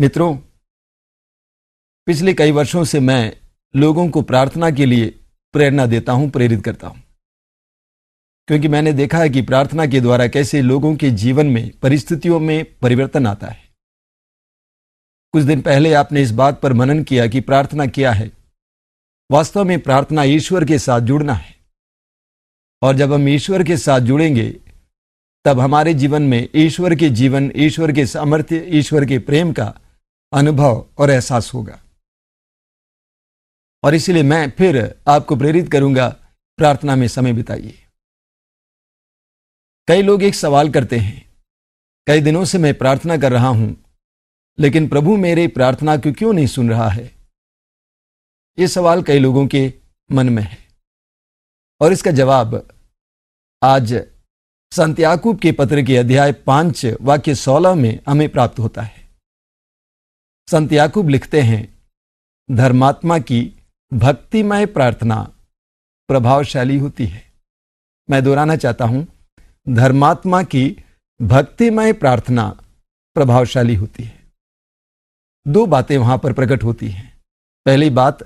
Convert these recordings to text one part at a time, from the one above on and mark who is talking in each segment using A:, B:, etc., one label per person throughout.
A: मित्रों पिछले कई वर्षों से मैं लोगों को प्रार्थना के लिए प्रेरणा देता हूं प्रेरित करता हूं क्योंकि मैंने देखा है कि प्रार्थना के द्वारा कैसे लोगों के जीवन में परिस्थितियों में परिवर्तन आता है कुछ दिन पहले आपने इस बात पर मनन किया कि प्रार्थना क्या है वास्तव में प्रार्थना ईश्वर के साथ जुड़ना है और जब हम ईश्वर के साथ जुड़ेंगे तब हमारे जीवन में ईश्वर के जीवन ईश्वर के सामर्थ्य ईश्वर के प्रेम का अनुभव और एहसास होगा और इसलिए मैं फिर आपको प्रेरित करूंगा प्रार्थना में समय बिताइए कई लोग एक सवाल करते हैं कई दिनों से मैं प्रार्थना कर रहा हूं लेकिन प्रभु मेरे प्रार्थना को क्यों नहीं सुन रहा है यह सवाल कई लोगों के मन में है और इसका जवाब आज संत याकूब के पत्र के अध्याय पांच वाक्य सोलह में हमें प्राप्त होता है संत याकूब लिखते हैं धर्मात्मा की भक्तिमय प्रार्थना प्रभावशाली होती है मैं दोहराना चाहता हूं धर्मात्मा की भक्तिमय प्रार्थना प्रभावशाली होती है दो बातें वहां पर प्रकट होती हैं पहली बात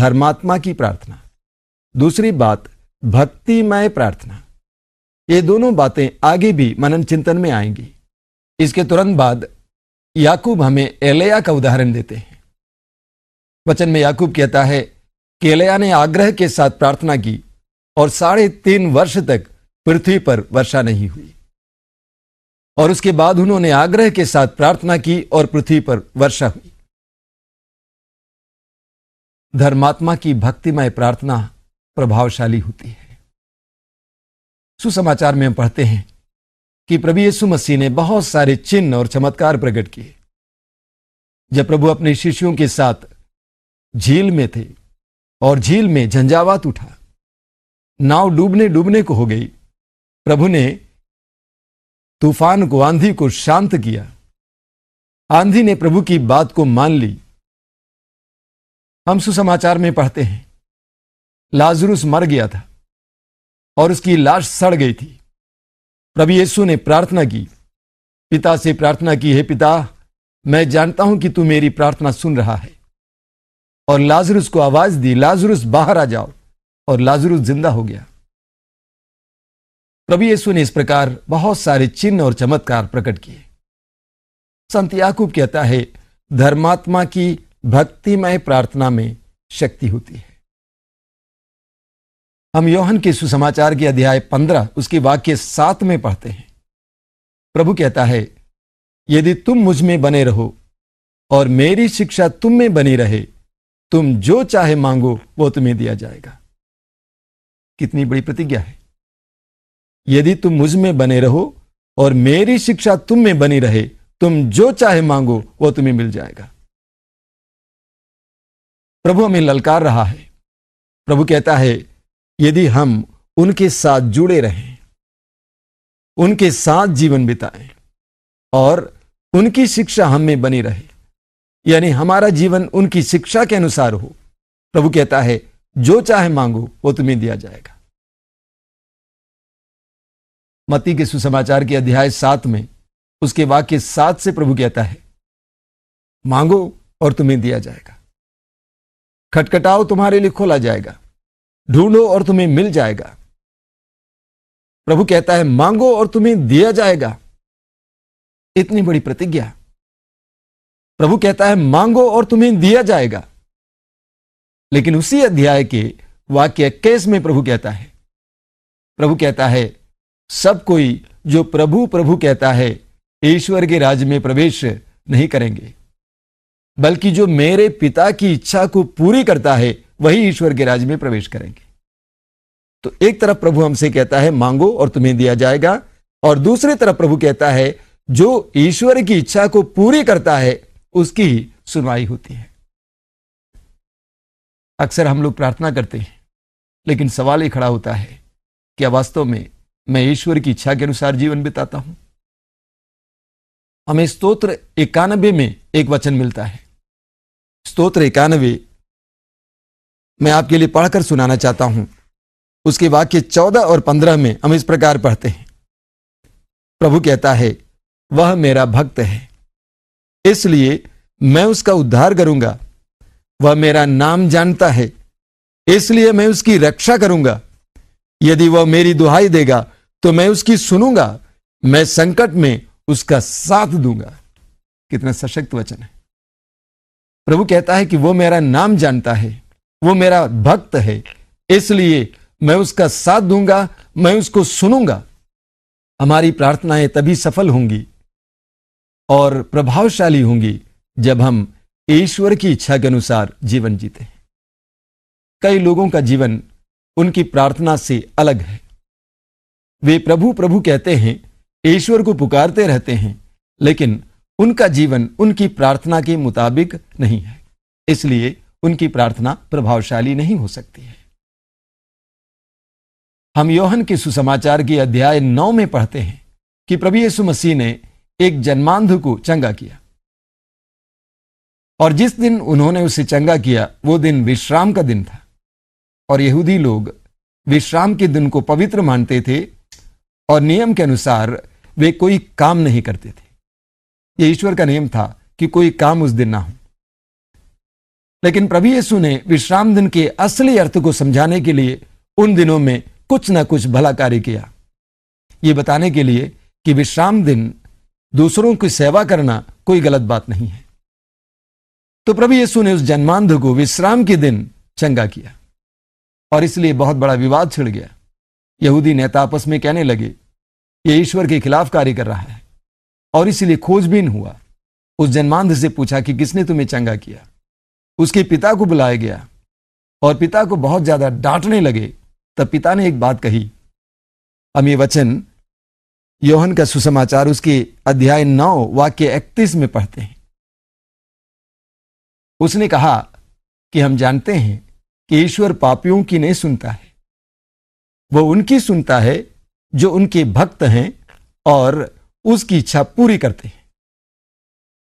A: धर्मात्मा की प्रार्थना दूसरी बात भक्तिमय प्रार्थना ये दोनों बातें आगे भी मनन चिंतन में आएंगी इसके तुरंत बाद याकूब हमें एलिया का उदाहरण देते हैं वचन में याकूब कहता है कि एलिया ने आग्रह के साथ प्रार्थना की और साढ़े तीन वर्ष तक पृथ्वी पर वर्षा नहीं हुई और उसके बाद उन्होंने आग्रह के साथ प्रार्थना की और पृथ्वी पर वर्षा हुई धर्मात्मा की भक्तिमय प्रार्थना प्रभावशाली होती है सुसमाचार में हम पढ़ते हैं कि प्रभु यीशु मसीह ने बहुत सारे चिन्ह और चमत्कार प्रकट किए जब प्रभु अपने शिष्यों के साथ झील में थे और झील में झंझावात उठा नाव डूबने डूबने को हो गई प्रभु ने तूफान को आंधी को शांत किया आंधी ने प्रभु की बात को मान ली हम सुसमाचार में पढ़ते हैं लाजरुस मर गया था और उसकी लाश सड़ गई थी प्रभु येसु ने प्रार्थना की पिता से प्रार्थना की हे पिता मैं जानता हूं कि तू मेरी प्रार्थना सुन रहा है और लाजरुस को आवाज दी लाजरुस बाहर आ जाओ और लाजरुस जिंदा हो गया प्रभु येसु ने इस प्रकार बहुत सारे चिन्ह और चमत्कार प्रकट किए संत याकूब कहता है धर्मात्मा की भक्तिमय प्रार्थना में शक्ति होती है हम योहन के सुसमाचार के अध्याय पंद्रह उसके वाक्य सात में पढ़ते हैं प्रभु कहता है यदि तुम मुझ में बने रहो और मेरी शिक्षा तुम में बनी रहे तुम जो चाहे मांगो वो तुम्हें दिया जाएगा कितनी बड़ी प्रतिज्ञा है यदि तुम मुझ में बने रहो और मेरी शिक्षा तुम में बनी रहे तुम जो चाहे मांगो वो तुम्हें मिल जाएगा प्रभु हमें ललकार रहा है प्रभु कहता है यदि हम उनके साथ जुड़े रहें उनके साथ जीवन बिताएं और उनकी शिक्षा हम में बनी रहे यानी हमारा जीवन उनकी शिक्षा के अनुसार हो प्रभु कहता है जो चाहे मांगो वो तुम्हें दिया जाएगा मती के सुसमाचार के अध्याय सात में उसके वाक्य सात से प्रभु कहता है मांगो और तुम्हें दिया जाएगा खटखटाओ तुम्हारे लिए खोला जाएगा ढूंढो और तुम्हें मिल जाएगा प्रभु कहता है मांगो और तुम्हें दिया जाएगा इतनी बड़ी प्रतिज्ञा प्रभु कहता है मांगो और तुम्हें दिया जाएगा लेकिन उसी अध्याय के वाक्य इक्कीस में प्रभु कहता है प्रभु कहता है सब कोई जो प्रभु प्रभु कहता है ईश्वर के राज्य में प्रवेश नहीं करेंगे बल्कि जो मेरे पिता की इच्छा को पूरी करता है वही ईश्वर के राज्य में प्रवेश करेंगे तो एक तरफ प्रभु हमसे कहता है मांगो और तुम्हें दिया जाएगा और दूसरी तरफ प्रभु कहता है जो ईश्वर की इच्छा को पूरी करता है उसकी सुनवाई होती है अक्सर हम लोग प्रार्थना करते हैं लेकिन सवाल ये खड़ा होता है क्या वास्तव में मैं ईश्वर की इच्छा के अनुसार जीवन बिताता हूं हमें स्तोत्र इक्यानबे में एक वचन मिलता है स्तोत्र इक्यानबे मैं आपके लिए पढ़कर सुनाना चाहता हूं उसके वाक्य चौदह और पंद्रह में हम इस प्रकार पढ़ते हैं प्रभु कहता है वह मेरा भक्त है इसलिए मैं उसका उद्धार करूंगा वह मेरा नाम जानता है इसलिए मैं उसकी रक्षा करूंगा यदि वह मेरी दुहाई देगा तो मैं उसकी सुनूंगा मैं संकट में उसका साथ दूंगा कितना सशक्त वचन है प्रभु कहता है कि वो मेरा नाम जानता है वो मेरा भक्त है इसलिए मैं उसका साथ दूंगा मैं उसको सुनूंगा हमारी प्रार्थनाएं तभी सफल होंगी और प्रभावशाली होंगी जब हम ईश्वर की इच्छा के अनुसार जीवन जीते हैं कई लोगों का जीवन उनकी प्रार्थना से अलग है वे प्रभु प्रभु कहते हैं ईश्वर को पुकारते रहते हैं लेकिन उनका जीवन उनकी प्रार्थना के मुताबिक नहीं है इसलिए उनकी प्रार्थना प्रभावशाली नहीं हो सकती है हम योहन के सुसमाचार की अध्याय नौ में पढ़ते हैं कि प्रभु यीशु मसीह ने एक जन्मांध को चंगा किया और जिस दिन उन्होंने उसे चंगा किया वो दिन विश्राम का दिन था और यहूदी लोग विश्राम के दिन को पवित्र मानते थे और नियम के अनुसार वे कोई काम नहीं करते थे यह ईश्वर का नियम था कि कोई काम उस दिन ना हो लेकिन प्रभु यीशु ने विश्राम दिन के असली अर्थ को समझाने के लिए उन दिनों में कुछ ना कुछ भला कार्य किया ये बताने के लिए कि विश्राम दिन दूसरों की सेवा करना कोई गलत बात नहीं है तो प्रभु यीशु ने उस जन्मांध को विश्राम के दिन चंगा किया और इसलिए बहुत बड़ा विवाद छिड़ गया यहूदी नेता आपस में कहने लगे ये ईश्वर के खिलाफ कार्य कर रहा है और इसलिए खोजबीन हुआ उस जन्मांध से पूछा कि किसने तुम्हें चंगा किया उसके पिता को बुलाया गया और पिता को बहुत ज्यादा डांटने लगे तब पिता ने एक बात कही हम ये वचन योहन का सुसमाचार उसके अध्याय नौ वाक्य इकतीस में पढ़ते हैं उसने कहा कि हम जानते हैं कि ईश्वर पापियों की नहीं सुनता है वो उनकी सुनता है जो उनके भक्त हैं और उसकी इच्छा पूरी करते हैं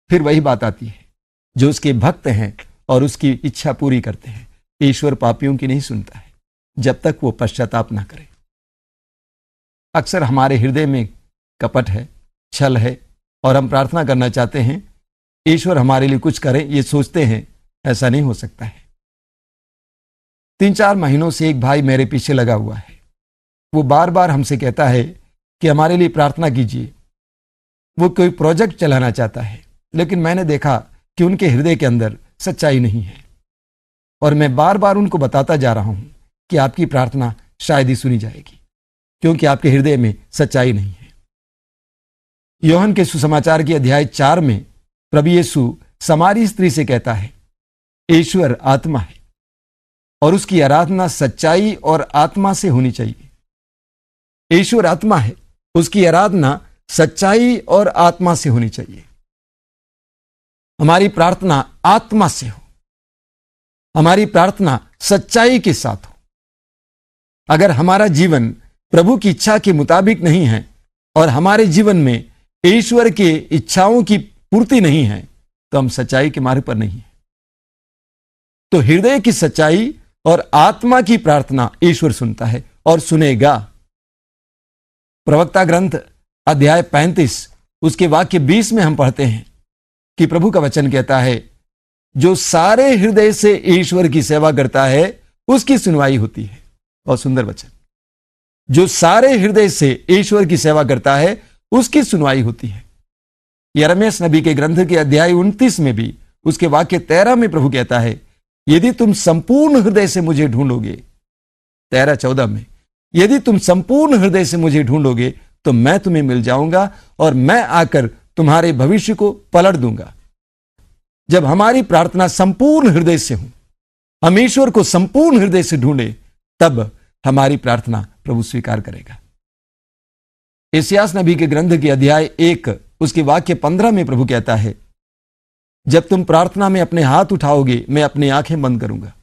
A: फिर वही बात आती है जो उसके भक्त हैं और उसकी इच्छा पूरी करते हैं ईश्वर पापियों की नहीं सुनता है जब तक वो पश्चाताप ना करे अक्सर हमारे हृदय में कपट है छल है और हम प्रार्थना करना चाहते हैं ईश्वर हमारे लिए कुछ करें ये सोचते हैं ऐसा नहीं हो सकता है तीन चार महीनों से एक भाई मेरे पीछे लगा हुआ है वो बार बार हमसे कहता है कि हमारे लिए प्रार्थना कीजिए वो कोई प्रोजेक्ट चलाना चाहता है लेकिन मैंने देखा कि उनके हृदय के अंदर सच्चाई नहीं है और मैं बार बार उनको बताता जा रहा हूं कि आपकी प्रार्थना शायद ही सुनी जाएगी क्योंकि आपके हृदय में सच्चाई नहीं है योहन के सुसमाचार के अध्याय चार में प्रभु येसु समारी स्त्री से कहता है ईश्वर आत्मा है और उसकी आराधना सच्चाई और आत्मा से होनी चाहिए ईश्वर आत्मा है उसकी आराधना सच्चाई और आत्मा से होनी चाहिए हमारी प्रार्थना आत्मा से हो हमारी प्रार्थना सच्चाई के साथ हो अगर हमारा जीवन प्रभु की इच्छा के मुताबिक नहीं है और हमारे जीवन में ईश्वर के इच्छाओं की पूर्ति नहीं है तो हम सच्चाई के मार्ग पर नहीं है तो हृदय की सच्चाई और आत्मा की प्रार्थना ईश्वर सुनता है और सुनेगा प्रवक्ता ग्रंथ अध्याय पैंतीस उसके वाक्य बीस में हम पढ़ते हैं कि प्रभु का वचन कहता है जो सारे हृदय से ईश्वर की सेवा करता है उसकी सुनवाई होती है बहुत सुंदर वचन जो सारे हृदय से ईश्वर की सेवा करता है उसकी सुनवाई होती है यरमेश नबी के ग्रंथ के अध्याय उन्तीस में भी उसके वाक्य तेरह में प्रभु कहता है यदि तुम संपूर्ण हृदय से मुझे ढूंढोगे तेरह चौदह में यदि तुम संपूर्ण हृदय से मुझे ढूंढोगे तो मैं तुम्हें मिल जाऊंगा और मैं आकर तुम्हारे भविष्य को पलट दूंगा जब हमारी प्रार्थना संपूर्ण हृदय से हो हम ईश्वर को संपूर्ण हृदय से ढूंढे तब हमारी प्रार्थना प्रभु स्वीकार करेगा एशियास नबी के ग्रंथ के अध्याय एक उसके वाक्य पंद्रह में प्रभु कहता है जब तुम प्रार्थना में अपने हाथ उठाओगे मैं अपनी आंखें बंद करूंगा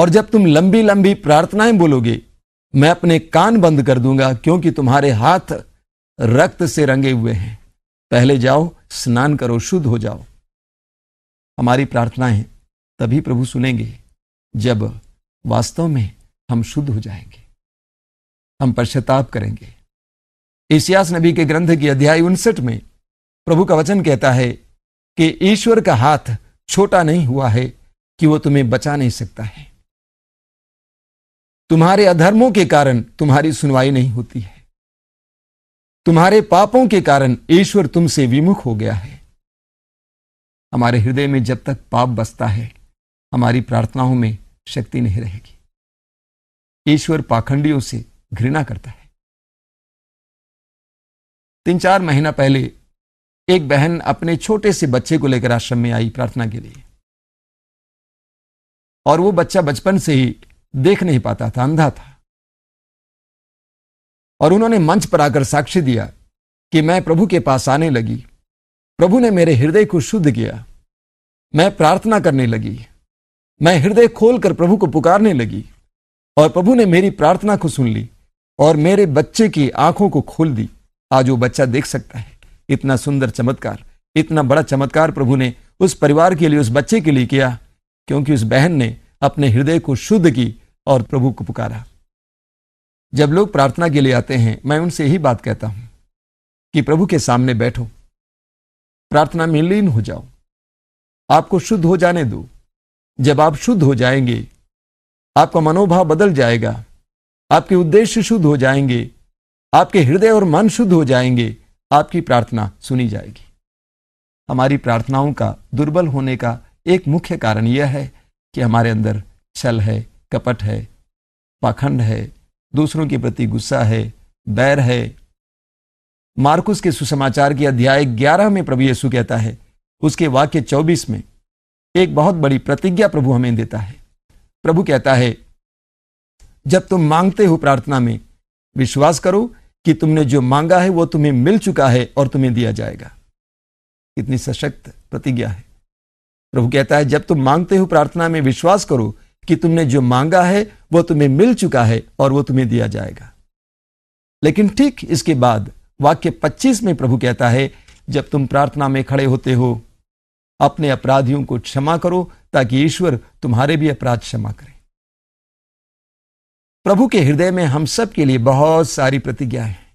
A: और जब तुम लंबी लंबी प्रार्थनाएं बोलोगे मैं अपने कान बंद कर दूंगा क्योंकि तुम्हारे हाथ रक्त से रंगे हुए हैं पहले जाओ स्नान करो शुद्ध हो जाओ हमारी प्रार्थनाएं तभी प्रभु सुनेंगे जब वास्तव में हम शुद्ध हो जाएंगे हम पश्चाताप करेंगे इसियास नबी के ग्रंथ की अध्याय उनसठ में प्रभु का वचन कहता है कि ईश्वर का हाथ छोटा नहीं हुआ है कि वो तुम्हें बचा नहीं सकता है तुम्हारे अधर्मों के कारण तुम्हारी सुनवाई नहीं होती है तुम्हारे पापों के कारण ईश्वर तुमसे विमुख हो गया है हमारे हृदय में जब तक पाप बसता है हमारी प्रार्थनाओं में शक्ति नहीं रहेगी ईश्वर पाखंडियों से घृणा करता है तीन चार महीना पहले एक बहन अपने छोटे से बच्चे को लेकर आश्रम में आई प्रार्थना के लिए और वो बच्चा बचपन से ही देख नहीं पाता था अंधा था और उन्होंने मंच पर आकर साक्ष्य दिया कि मैं प्रभु के पास आने लगी प्रभु ने मेरे हृदय को शुद्ध किया मैं प्रार्थना करने लगी मैं हृदय खोलकर प्रभु को पुकारने लगी और प्रभु ने मेरी प्रार्थना को सुन ली और मेरे बच्चे की आंखों को खोल दी आज वो बच्चा देख सकता है इतना सुंदर चमत्कार इतना बड़ा चमत्कार प्रभु ने उस परिवार के लिए उस बच्चे के लिए किया क्योंकि उस बहन ने अपने हृदय को शुद्ध की और प्रभु को पुकारा जब लोग प्रार्थना के लिए आते हैं मैं उनसे यही बात कहता हूं कि प्रभु के सामने बैठो प्रार्थना में लीन हो जाओ आपको शुद्ध हो जाने दो जब आप शुद्ध हो जाएंगे आपका मनोभाव बदल जाएगा आपके उद्देश्य शुद्ध हो जाएंगे आपके हृदय और मन शुद्ध हो जाएंगे आपकी प्रार्थना सुनी जाएगी हमारी प्रार्थनाओं का दुर्बल होने का एक मुख्य कारण यह है कि हमारे अंदर छल है कपट है पाखंड है दूसरों के प्रति गुस्सा है बैर है मार्कुस के सुसमाचार के अध्याय 11 में प्रभु यीशु कहता है उसके वाक्य 24 में एक बहुत बड़ी प्रतिज्ञा प्रभु हमें देता है प्रभु कहता है जब तुम मांगते हो प्रार्थना में विश्वास करो कि तुमने जो मांगा है वो तुम्हें मिल चुका है और तुम्हें दिया जाएगा इतनी सशक्त प्रतिज्ञा है प्रभु कहता है जब तुम मांगते हो प्रार्थना में विश्वास करो कि तुमने जो मांगा है वो तुम्हें मिल चुका है और वो तुम्हें दिया जाएगा लेकिन ठीक इसके बाद वाक्य 25 में प्रभु कहता है जब तुम प्रार्थना में खड़े होते हो अपने अपराधियों को क्षमा करो ताकि ईश्वर तुम्हारे भी अपराध क्षमा करे प्रभु के हृदय में हम सब के लिए बहुत सारी प्रतिज्ञाएं हैं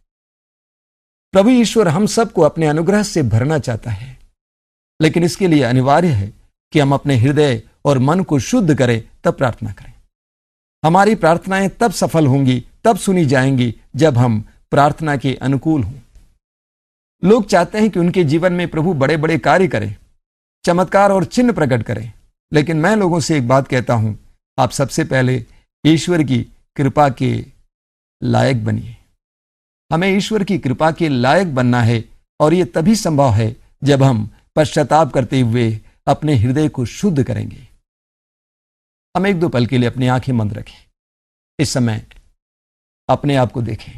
A: प्रभु ईश्वर हम सबको अपने अनुग्रह से भरना चाहता है लेकिन इसके लिए अनिवार्य है कि हम अपने हृदय और मन को शुद्ध करें तब प्रार्थना करें हमारी प्रार्थनाएं तब सफल होंगी तब सुनी जाएंगी जब हम प्रार्थना के अनुकूल हों लोग चाहते हैं कि उनके जीवन में प्रभु बड़े बड़े कार्य करें चमत्कार और चिन्ह प्रकट करें लेकिन मैं लोगों से एक बात कहता हूं आप सबसे पहले ईश्वर की कृपा के लायक बनिए हमें ईश्वर की कृपा के लायक बनना है और ये तभी संभव है जब हम पश्चाताप करते हुए अपने हृदय को शुद्ध करेंगे हम एक दो पल के लिए अपनी आंखें मंद रखें इस समय अपने आप को देखें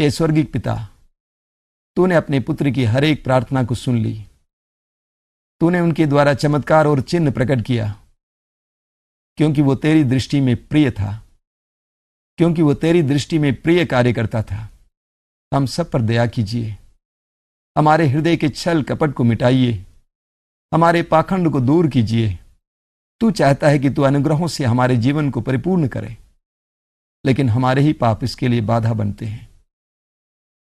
A: ये स्वर्गिक पिता तूने अपने पुत्र की हर एक प्रार्थना को सुन ली तूने उनके द्वारा चमत्कार और चिन्ह प्रकट किया क्योंकि वो तेरी दृष्टि में प्रिय था क्योंकि वो तेरी दृष्टि में प्रिय कार्य करता था हम सब पर दया कीजिए हमारे हृदय के छल कपट को मिटाइए हमारे पाखंड को दूर कीजिए तू चाहता है कि तू अनुग्रहों से हमारे जीवन को परिपूर्ण करे लेकिन हमारे ही पाप इसके लिए बाधा बनते हैं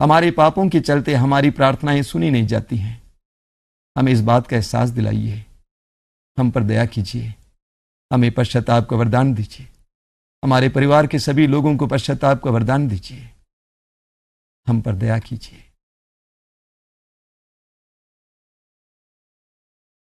A: हमारे पापों के चलते हमारी प्रार्थनाएं सुनी नहीं जाती हैं हमें इस बात का एहसास दिलाइए हम पर दया कीजिए हमें पश्चाताप का वरदान दीजिए हमारे परिवार के सभी लोगों को पश्चाताप का वरदान दीजिए हम पर दया कीजिए